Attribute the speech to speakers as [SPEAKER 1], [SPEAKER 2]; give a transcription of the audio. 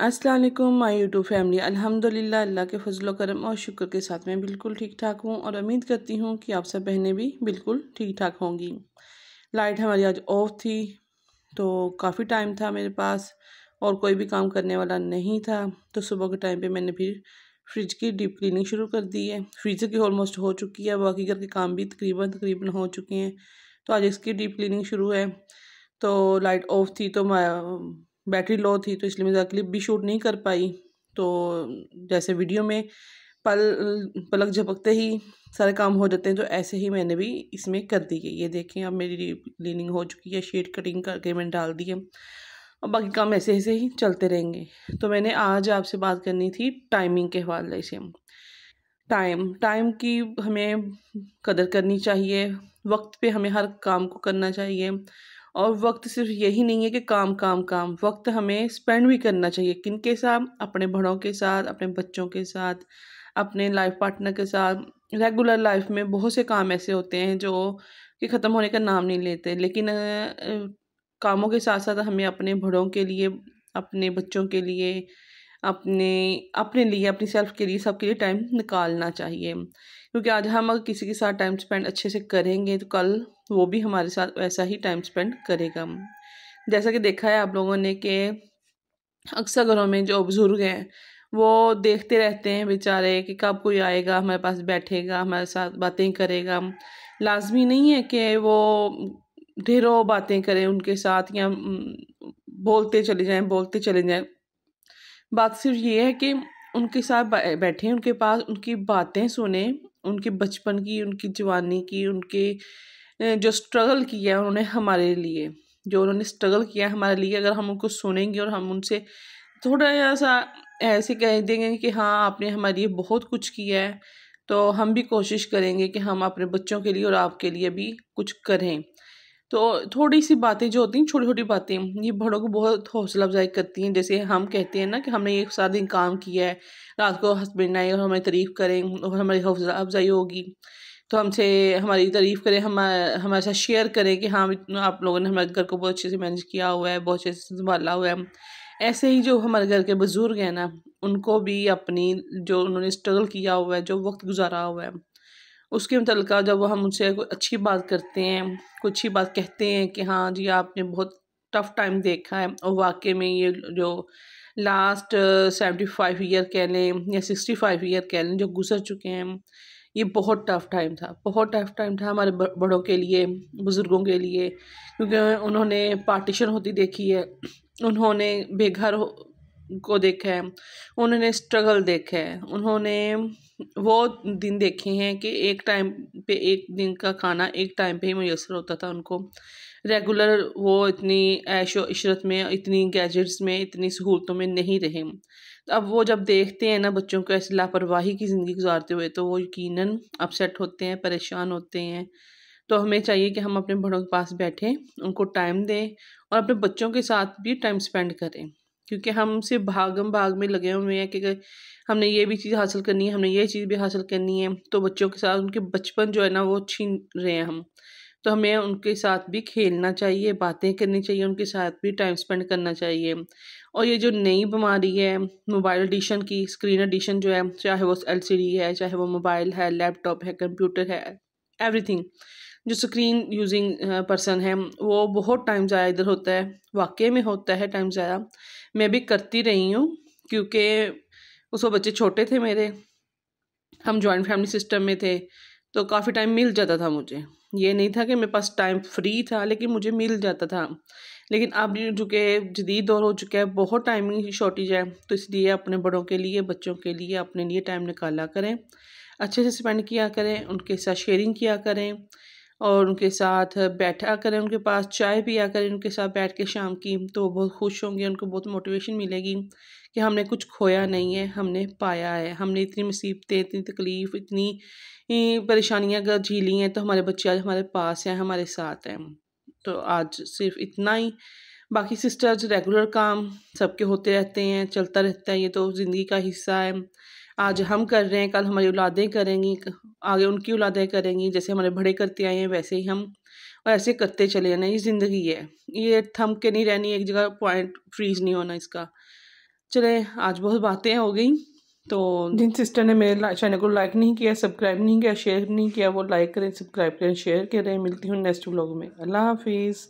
[SPEAKER 1] अस्सलाम वालेकुम my YouTube family अल्हम्दुलिल्लाह अल्लाह के फजल करम और शुक्र के साथ मैं बिल्कुल ठीक ठाक हूँ और उम्मीद करती हूँ कि आप सब बहनें भी बिल्कुल ठीक ठाक होंगी लाइट हमारी आज ऑफ थी तो काफ़ी टाइम था मेरे पास और कोई भी काम करने वाला नहीं था तो सुबह के टाइम पे मैंने फिर फ्रिज की डीप क्लिनिंग शुरू कर दी है फ्रीज़र की ऑलमोस्ट हो चुकी है बाकी घर के काम भी तकरीबन तकरीबन हो चुके हैं तो आज इसकी डीप क्लिनिंग शुरू है तो लाइट ऑफ थी तो बैटरी लो थी तो इसलिए मैं ज़्यादा क्लिप भी शूट नहीं कर पाई तो जैसे वीडियो में पल पलक झपकते ही सारे काम हो जाते हैं तो ऐसे ही मैंने भी इसमें कर दी है ये देखें अब मेरी क्लीनिंग हो चुकी है शेड कटिंग करके मैंने डाल दी है और बाकी काम ऐसे ऐसे ही चलते रहेंगे तो मैंने आज आपसे बात करनी थी टाइमिंग के हवाले से टाइम टाइम की हमें कदर करनी चाहिए वक्त पे हमें हर काम को करना चाहिए और वक्त सिर्फ यही नहीं है कि काम काम काम वक्त हमें स्पेंड भी करना चाहिए किन के साथ अपने बड़ों के साथ अपने बच्चों के साथ अपने लाइफ पार्टनर के साथ रेगुलर लाइफ में बहुत से काम ऐसे होते हैं जो कि ख़त्म होने का नाम नहीं लेते लेकिन कामों के साथ साथ हमें अपने बड़ों के लिए अपने बच्चों के लिए अपने अपने लिए अपनी सेल्फ के लिए सबके लिए टाइम निकालना चाहिए क्योंकि आज हम अगर किसी के साथ टाइम स्पेंड अच्छे से करेंगे तो कल वो भी हमारे साथ वैसा ही टाइम स्पेंड करेगा जैसा कि देखा है आप लोगों ने कि अक्सर घरों में जो बुज़ुर्ग हैं वो देखते रहते हैं बेचारे कि कब कोई आएगा हमारे पास बैठेगा हमारे साथ बातें करेगा लाजमी नहीं है कि वो ढेरों बातें करें उनके साथ या बोलते चले जाएं बोलते चले जाएं बात सिर्फ ये है कि उनके साथ बैठें उनके पास उनकी बातें सुने उनके बचपन की उनकी जवानी की उनके जो स्ट्रगल किया है उन्होंने हमारे लिए जो उन्होंने स्ट्रगल किया हमारे लिए अगर हम उनको सुनेंगे और हम उनसे थोड़ा सा ऐसे कह देंगे कि हाँ आपने हमारे लिए बहुत कुछ किया है तो हम भी कोशिश करेंगे कि हम अपने बच्चों के लिए और आपके लिए भी कुछ करें तो थोड़ी सी बातें जो होती हैं छोटी छोटी बातें ये बड़ों को बहुत हौसला अफजाई करती हैं जैसे हम कहते हैं ना कि हमने एक सारा दिन काम किया है रात को हस्बैंड आए और हमारी तारीफ़ करें और हमारी हौसला अफजाई होगी तो हमसे हमारी तारीफ़ करें हम हमारे साथ शेयर करें कि हाँ आप लोगों ने हमारे घर को बहुत अच्छे से मैनेज किया हुआ है बहुत अच्छे से संभाला हुआ है ऐसे ही जो हमारे घर के बुज़ुर्ग हैं ना उनको भी अपनी जो उन्होंने स्ट्रगल किया हुआ है जो वक्त गुजारा हुआ है उसके मतलब जब हम उनसे कोई अच्छी बात करते हैं कोई अच्छी बात कहते हैं कि हाँ जी आपने बहुत टफ़ टाइम देखा है और वाकई में ये जो लास्ट सेवेंटी फाइव ईयर कह लें या सिक्सटी फाइव ईयर कह लें जो गुजर चुके हैं ये बहुत टफ़ टाइम था बहुत टफ़ टाइम था हमारे बड़ों के लिए बुज़ुर्गों के लिए क्योंकि उन्होंने पार्टीशन होती देखी है उन्होंने बेघर को देखा है उन्होंने स्ट्रगल देखा है उन्होंने वो दिन देखे हैं कि एक टाइम पे एक दिन का खाना एक टाइम पे ही मैसर होता था उनको रेगुलर वो इतनी ऐश व इशरत में इतनी गैजेट्स में इतनी सहूलतों में नहीं रहे तो अब वो जब देखते हैं ना बच्चों को ऐसी लापरवाही की ज़िंदगी गुजारते हुए तो वो यकीन अपसेट होते हैं परेशान होते हैं तो हमें चाहिए कि हम अपने बड़ों के पास बैठें उनको टाइम दें और अपने बच्चों के साथ भी टाइम स्पेंड करें क्योंकि हम सिर्फ भागम भाग में लगे हुए हैं कि हमने ये भी चीज़ हासिल करनी है हमने ये चीज़ भी हासिल करनी है तो बच्चों के साथ उनके बचपन जो है ना वो छीन रहे हैं हम तो हमें उनके साथ भी खेलना चाहिए बातें करनी चाहिए उनके साथ भी टाइम स्पेंड करना चाहिए और ये जो नई बीमारी है मोबाइल एडिशन की स्क्रीन एडिशन जो है चाहे वो एल है चाहे वो मोबाइल है लैपटॉप है कंप्यूटर है एवरीथिंग जो स्क्रीन यूजिंग पर्सन है वो बहुत टाइम ज़्यादा इधर होता है वाकई में होता है टाइम ज़्यादा मैं भी करती रही हूँ क्योंकि उस वो बच्चे छोटे थे मेरे हम जॉइंट फैमिली सिस्टम में थे तो काफ़ी टाइम मिल जाता था मुझे ये नहीं था कि मेरे पास टाइम फ्री था लेकिन मुझे मिल जाता था लेकिन अब जो कि जदीद दौर हो चुका है बहुत टाइमिंग की शॉर्टेज है तो इसलिए अपने बड़ों के लिए बच्चों के लिए अपने लिए टाइम निकाला करें अच्छे से स्पेंड किया करें उनके साथ शेयरिंग किया करें और उनके साथ बैठा करें उनके पास चाय पिया करें उनके साथ बैठ के शाम की तो वो बहुत खुश होंगे उनको बहुत मोटिवेशन मिलेगी कि हमने कुछ खोया नहीं है हमने पाया है हमने इतनी मुसीबतें इतनी तकलीफ़ इतनी परेशानियाँ अगर झीली हैं तो हमारे बच्चे आज हमारे पास हैं हमारे साथ हैं तो आज सिर्फ इतना ही बाकी सिस्टर्स रेगुलर काम सबके होते रहते हैं चलता रहता है ये तो ज़िंदगी का हिस्सा है आज हम कर रहे हैं कल हमारी औलादें करेंगी आगे उनकी औलादें करेंगी जैसे हमारे बड़े करते आए हैं वैसे ही हम और ऐसे करते चले जाना ये ज़िंदगी है ये थम के नहीं रहनी एक जगह पॉइंट फ्रीज नहीं होना इसका चले आज बहुत बातें हो गई तो जिन सिस्टर ने मेरे चैनल को लाइक नहीं किया सब्सक्राइब नहीं किया शेयर नहीं किया वो लाइक करें सब्सक्राइब करें शेयर करें मिलती हूँ नेक्स्ट व्लॉग में अल्लाह हाफिज़